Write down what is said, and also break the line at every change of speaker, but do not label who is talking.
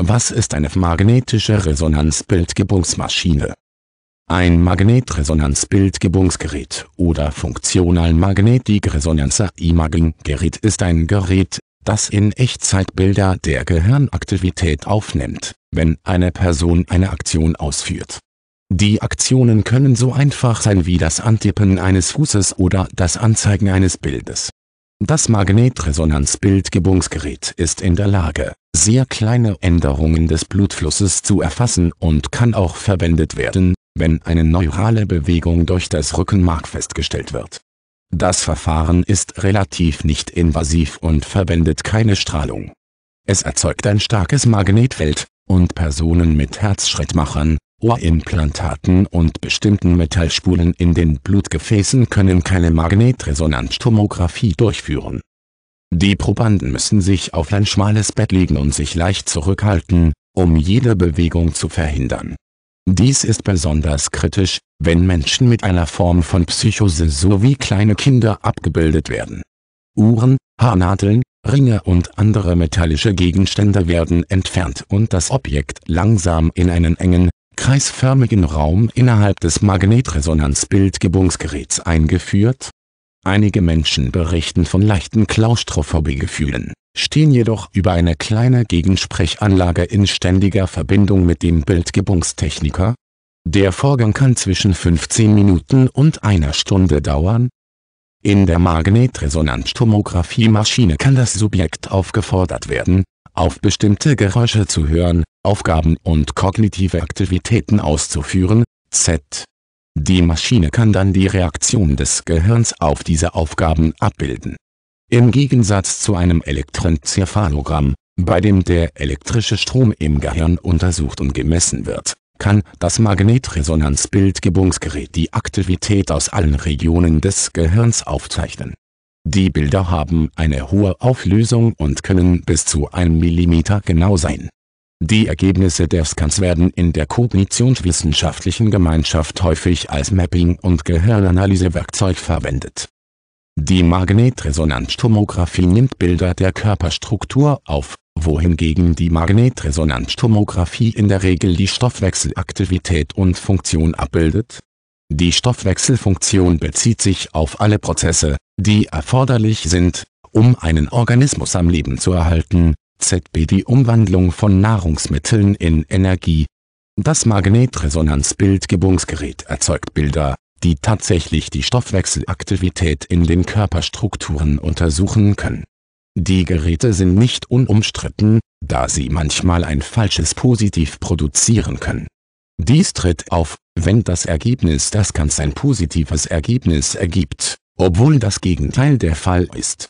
Was ist eine magnetische Resonanzbildgebungsmaschine? Ein Magnetresonanzbildgebungsgerät oder Funktionalmagnetikresonanz-Imaging-Gerät ist ein Gerät, das in Echtzeit Bilder der Gehirnaktivität aufnimmt, wenn eine Person eine Aktion ausführt. Die Aktionen können so einfach sein wie das Antippen eines Fußes oder das Anzeigen eines Bildes das Magnetresonanzbildgebungsgerät ist in der Lage, sehr kleine Änderungen des Blutflusses zu erfassen und kann auch verwendet werden, wenn eine neurale Bewegung durch das Rückenmark festgestellt wird. Das Verfahren ist relativ nicht invasiv und verwendet keine Strahlung. Es erzeugt ein starkes Magnetfeld, und Personen mit Herzschrittmachern Ohrimplantaten und bestimmten Metallspulen in den Blutgefäßen können keine Magnetresonanztomographie durchführen. Die Probanden müssen sich auf ein schmales Bett legen und sich leicht zurückhalten, um jede Bewegung zu verhindern. Dies ist besonders kritisch, wenn Menschen mit einer Form von Psychose sowie kleine Kinder abgebildet werden. Uhren, Haarnadeln, Ringe und andere metallische Gegenstände werden entfernt und das Objekt langsam in einen engen, kreisförmigen Raum innerhalb des Magnetresonanzbildgebungsgeräts eingeführt. Einige Menschen berichten von leichten Klaustrophobiegefühlen, stehen jedoch über eine kleine Gegensprechanlage in ständiger Verbindung mit dem Bildgebungstechniker. Der Vorgang kann zwischen 15 Minuten und einer Stunde dauern. In der Magnetresonanztomographie-Maschine kann das Subjekt aufgefordert werden, auf bestimmte Geräusche zu hören, Aufgaben und kognitive Aktivitäten auszuführen, Z. Die Maschine kann dann die Reaktion des Gehirns auf diese Aufgaben abbilden. Im Gegensatz zu einem Elektrenzerphalogramm, bei dem der elektrische Strom im Gehirn untersucht und gemessen wird, kann das Magnetresonanzbildgebungsgerät die Aktivität aus allen Regionen des Gehirns aufzeichnen die Bilder haben eine hohe Auflösung und können bis zu einem Millimeter genau sein. Die Ergebnisse der Scans werden in der kognitionswissenschaftlichen Gemeinschaft häufig als Mapping- und Gehirnanalysewerkzeug verwendet. Die Magnetresonanztomographie nimmt Bilder der Körperstruktur auf, wohingegen die Magnetresonanztomographie in der Regel die Stoffwechselaktivität und Funktion abbildet. Die Stoffwechselfunktion bezieht sich auf alle Prozesse, die erforderlich sind, um einen Organismus am Leben zu erhalten, ZB die Umwandlung von Nahrungsmitteln in Energie. Das Magnetresonanzbildgebungsgerät erzeugt Bilder, die tatsächlich die Stoffwechselaktivität in den Körperstrukturen untersuchen können. Die Geräte sind nicht unumstritten, da sie manchmal ein falsches Positiv produzieren können. Dies tritt auf, wenn das Ergebnis das ganz ein positives Ergebnis ergibt obwohl das Gegenteil der Fall ist